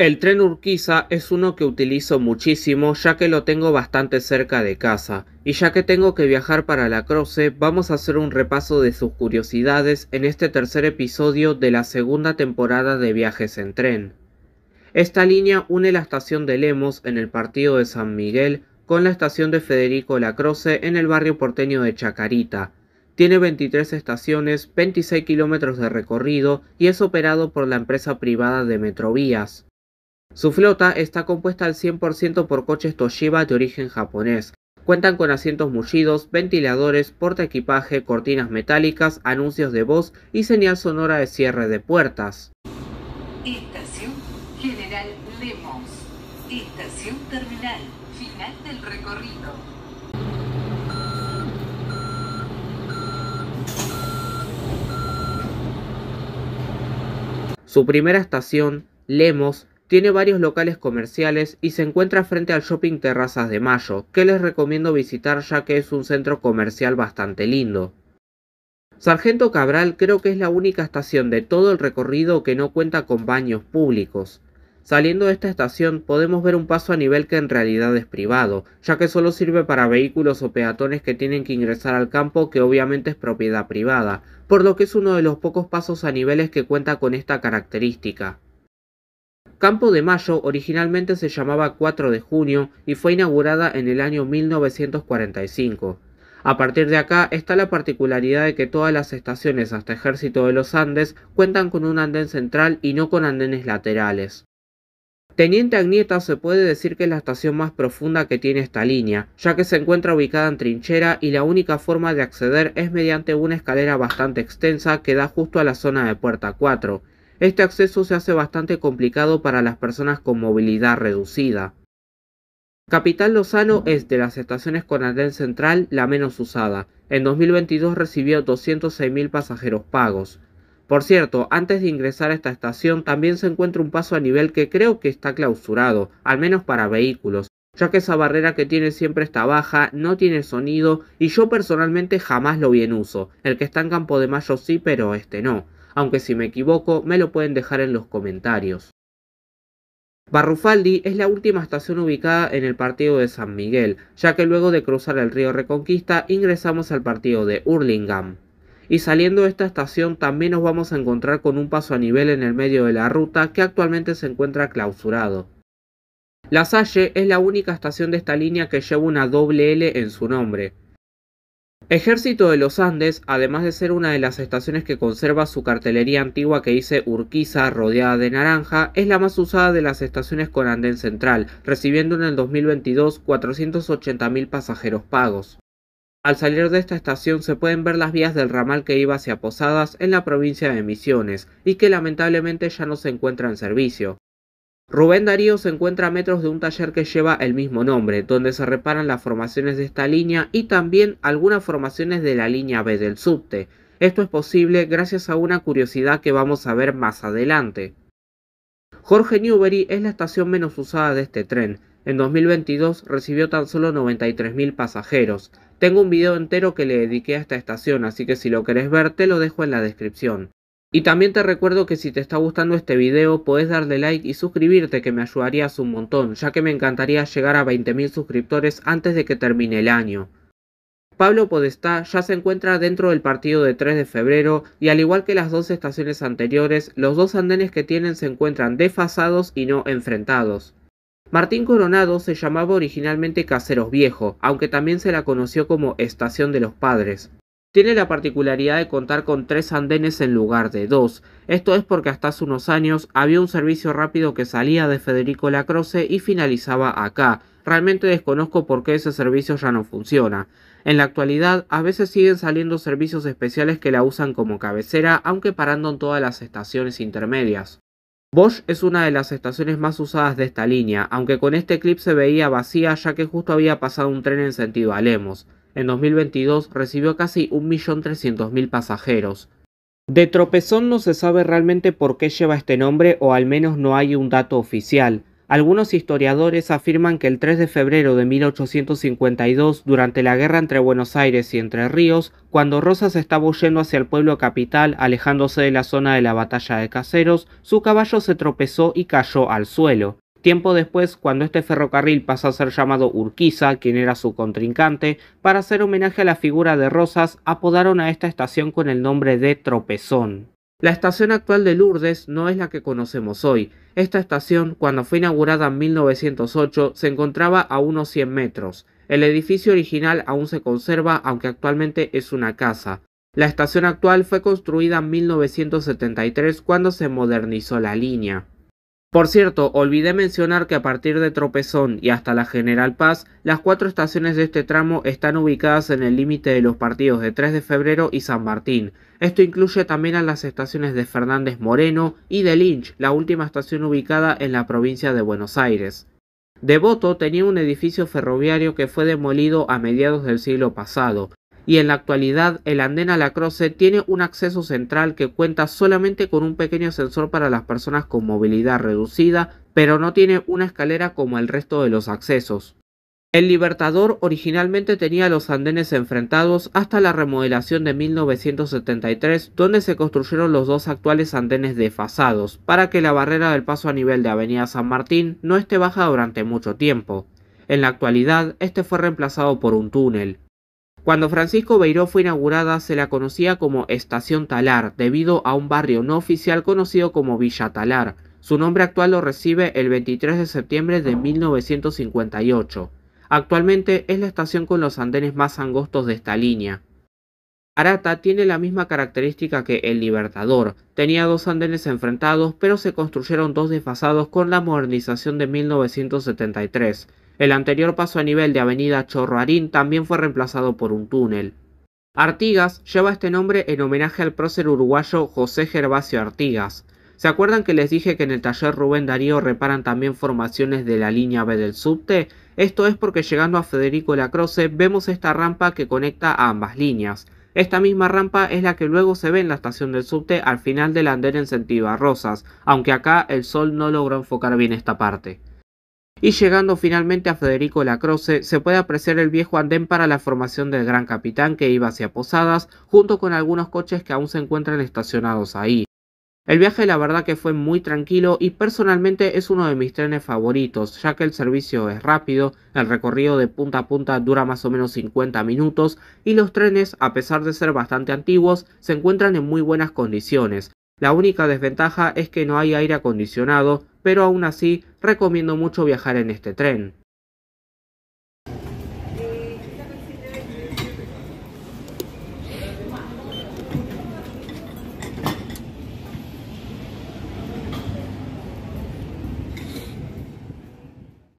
El tren Urquiza es uno que utilizo muchísimo ya que lo tengo bastante cerca de casa. Y ya que tengo que viajar para la Croce, vamos a hacer un repaso de sus curiosidades en este tercer episodio de la segunda temporada de Viajes en Tren. Esta línea une la estación de Lemos en el partido de San Miguel con la estación de Federico La Croce en el barrio porteño de Chacarita. Tiene 23 estaciones, 26 kilómetros de recorrido y es operado por la empresa privada de Metrovías. Su flota está compuesta al 100% por coches Toshiba de origen japonés. Cuentan con asientos mullidos, ventiladores, porta equipaje, cortinas metálicas, anuncios de voz y señal sonora de cierre de puertas. Estación General Lemos. Estación Terminal. Final del recorrido. Su primera estación, Lemos, tiene varios locales comerciales y se encuentra frente al shopping Terrazas de Mayo, que les recomiendo visitar ya que es un centro comercial bastante lindo. Sargento Cabral creo que es la única estación de todo el recorrido que no cuenta con baños públicos. Saliendo de esta estación podemos ver un paso a nivel que en realidad es privado, ya que solo sirve para vehículos o peatones que tienen que ingresar al campo que obviamente es propiedad privada, por lo que es uno de los pocos pasos a niveles que cuenta con esta característica. Campo de Mayo originalmente se llamaba 4 de Junio y fue inaugurada en el año 1945. A partir de acá está la particularidad de que todas las estaciones hasta Ejército de los Andes cuentan con un andén central y no con andenes laterales. Teniente Agnieta se puede decir que es la estación más profunda que tiene esta línea, ya que se encuentra ubicada en trinchera y la única forma de acceder es mediante una escalera bastante extensa que da justo a la zona de puerta 4, este acceso se hace bastante complicado para las personas con movilidad reducida. Capital Lozano es de las estaciones con andén central la menos usada. En 2022 recibió 206.000 pasajeros pagos. Por cierto, antes de ingresar a esta estación también se encuentra un paso a nivel que creo que está clausurado, al menos para vehículos, ya que esa barrera que tiene siempre está baja, no tiene sonido y yo personalmente jamás lo bien en uso. El que está en Campo de Mayo sí, pero este no aunque si me equivoco me lo pueden dejar en los comentarios. Barrufaldi es la última estación ubicada en el partido de San Miguel, ya que luego de cruzar el río Reconquista ingresamos al partido de Urlingam. Y saliendo de esta estación también nos vamos a encontrar con un paso a nivel en el medio de la ruta que actualmente se encuentra clausurado. La Salle es la única estación de esta línea que lleva una doble L en su nombre, Ejército de los Andes, además de ser una de las estaciones que conserva su cartelería antigua que dice Urquiza rodeada de naranja, es la más usada de las estaciones con andén central, recibiendo en el 2022 480.000 pasajeros pagos. Al salir de esta estación se pueden ver las vías del ramal que iba hacia Posadas en la provincia de Misiones y que lamentablemente ya no se encuentra en servicio. Rubén Darío se encuentra a metros de un taller que lleva el mismo nombre, donde se reparan las formaciones de esta línea y también algunas formaciones de la línea B del subte. Esto es posible gracias a una curiosidad que vamos a ver más adelante. Jorge Newbery es la estación menos usada de este tren. En 2022 recibió tan solo 93.000 pasajeros. Tengo un video entero que le dediqué a esta estación, así que si lo querés ver te lo dejo en la descripción. Y también te recuerdo que si te está gustando este video podés darle like y suscribirte que me ayudarías un montón, ya que me encantaría llegar a 20.000 suscriptores antes de que termine el año. Pablo Podestá ya se encuentra dentro del partido de 3 de febrero y al igual que las dos estaciones anteriores, los dos andenes que tienen se encuentran desfasados y no enfrentados. Martín Coronado se llamaba originalmente Caseros Viejo, aunque también se la conoció como Estación de los Padres. Tiene la particularidad de contar con tres andenes en lugar de dos. Esto es porque hasta hace unos años había un servicio rápido que salía de Federico Lacroce y finalizaba acá. Realmente desconozco por qué ese servicio ya no funciona. En la actualidad, a veces siguen saliendo servicios especiales que la usan como cabecera, aunque parando en todas las estaciones intermedias. Bosch es una de las estaciones más usadas de esta línea, aunque con este clip se veía vacía ya que justo había pasado un tren en sentido a Lemos. En 2022 recibió casi 1.300.000 pasajeros. De tropezón no se sabe realmente por qué lleva este nombre o al menos no hay un dato oficial. Algunos historiadores afirman que el 3 de febrero de 1852, durante la guerra entre Buenos Aires y Entre Ríos, cuando Rosas estaba huyendo hacia el pueblo capital, alejándose de la zona de la batalla de Caseros, su caballo se tropezó y cayó al suelo. Tiempo después, cuando este ferrocarril pasó a ser llamado Urquiza, quien era su contrincante, para hacer homenaje a la figura de Rosas, apodaron a esta estación con el nombre de Tropezón. La estación actual de Lourdes no es la que conocemos hoy. Esta estación, cuando fue inaugurada en 1908, se encontraba a unos 100 metros. El edificio original aún se conserva, aunque actualmente es una casa. La estación actual fue construida en 1973 cuando se modernizó la línea. Por cierto, olvidé mencionar que a partir de Tropezón y hasta la General Paz, las cuatro estaciones de este tramo están ubicadas en el límite de los partidos de 3 de febrero y San Martín. Esto incluye también a las estaciones de Fernández Moreno y de Lynch, la última estación ubicada en la provincia de Buenos Aires. Devoto tenía un edificio ferroviario que fue demolido a mediados del siglo pasado y en la actualidad el andén a la Croce tiene un acceso central que cuenta solamente con un pequeño ascensor para las personas con movilidad reducida, pero no tiene una escalera como el resto de los accesos. El Libertador originalmente tenía los andenes enfrentados hasta la remodelación de 1973, donde se construyeron los dos actuales andenes desfasados, para que la barrera del paso a nivel de Avenida San Martín no esté baja durante mucho tiempo. En la actualidad, este fue reemplazado por un túnel. Cuando Francisco Beiró fue inaugurada se la conocía como Estación Talar, debido a un barrio no oficial conocido como Villa Talar. Su nombre actual lo recibe el 23 de septiembre de 1958. Actualmente es la estación con los andenes más angostos de esta línea. Arata tiene la misma característica que el Libertador. Tenía dos andenes enfrentados, pero se construyeron dos desfasados con la modernización de 1973. El anterior paso a nivel de Avenida Chorroarín también fue reemplazado por un túnel. Artigas lleva este nombre en homenaje al prócer uruguayo José Gervasio Artigas. ¿Se acuerdan que les dije que en el taller Rubén Darío reparan también formaciones de la línea B del subte? Esto es porque llegando a Federico Lacroce vemos esta rampa que conecta a ambas líneas. Esta misma rampa es la que luego se ve en la estación del subte al final del andén en sentido a Rosas, aunque acá el sol no logró enfocar bien esta parte. Y llegando finalmente a Federico Lacroce, se puede apreciar el viejo andén para la formación del Gran Capitán que iba hacia Posadas, junto con algunos coches que aún se encuentran estacionados ahí. El viaje la verdad que fue muy tranquilo y personalmente es uno de mis trenes favoritos, ya que el servicio es rápido, el recorrido de punta a punta dura más o menos 50 minutos y los trenes, a pesar de ser bastante antiguos, se encuentran en muy buenas condiciones. La única desventaja es que no hay aire acondicionado, pero aún así recomiendo mucho viajar en este tren.